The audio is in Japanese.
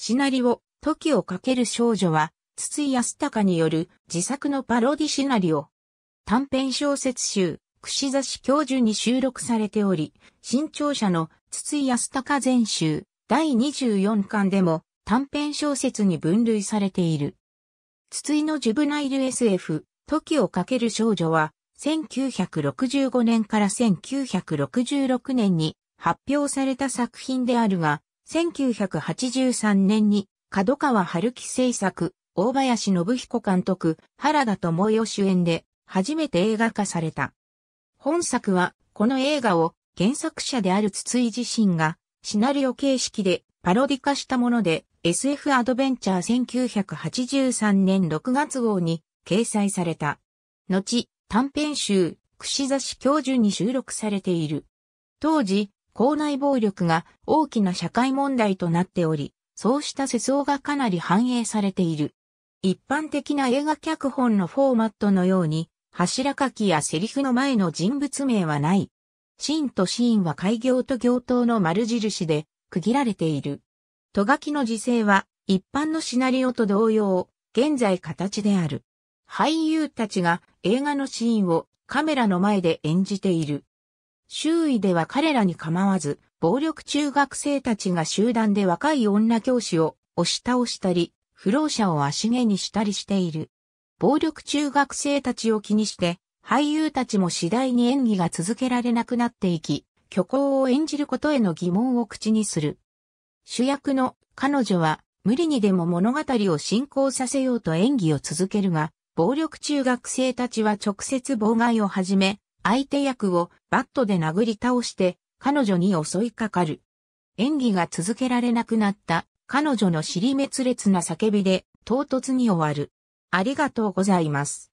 シナリオ、時をかける少女は、筒井康隆による自作のパロディシナリオ。短編小説集、串刺し教授に収録されており、新潮社の筒井康隆全集、第24巻でも短編小説に分類されている。筒井のジュブナイル SF、時をかける少女は、1965年から1966年に発表された作品であるが、1983年に、角川春樹制作、大林信彦監督、原田智代主演で、初めて映画化された。本作は、この映画を原作者である筒井自身が、シナリオ形式でパロディ化したもので、SF アドベンチャー1983年6月号に掲載された。後、短編集、串刺し教授に収録されている。当時、校内暴力が大きな社会問題となっており、そうした世相がかなり反映されている。一般的な映画脚本のフォーマットのように、柱書きやセリフの前の人物名はない。シーンとシーンは開業と行頭の丸印で区切られている。と書きの時勢は一般のシナリオと同様、現在形である。俳優たちが映画のシーンをカメラの前で演じている。周囲では彼らに構わず、暴力中学生たちが集団で若い女教師を押し倒したり、不老者を足毛にしたりしている。暴力中学生たちを気にして、俳優たちも次第に演技が続けられなくなっていき、虚構を演じることへの疑問を口にする。主役の彼女は無理にでも物語を進行させようと演技を続けるが、暴力中学生たちは直接妨害を始め、相手役をバットで殴り倒して彼女に襲いかかる。演技が続けられなくなった彼女の尻滅裂な叫びで唐突に終わる。ありがとうございます。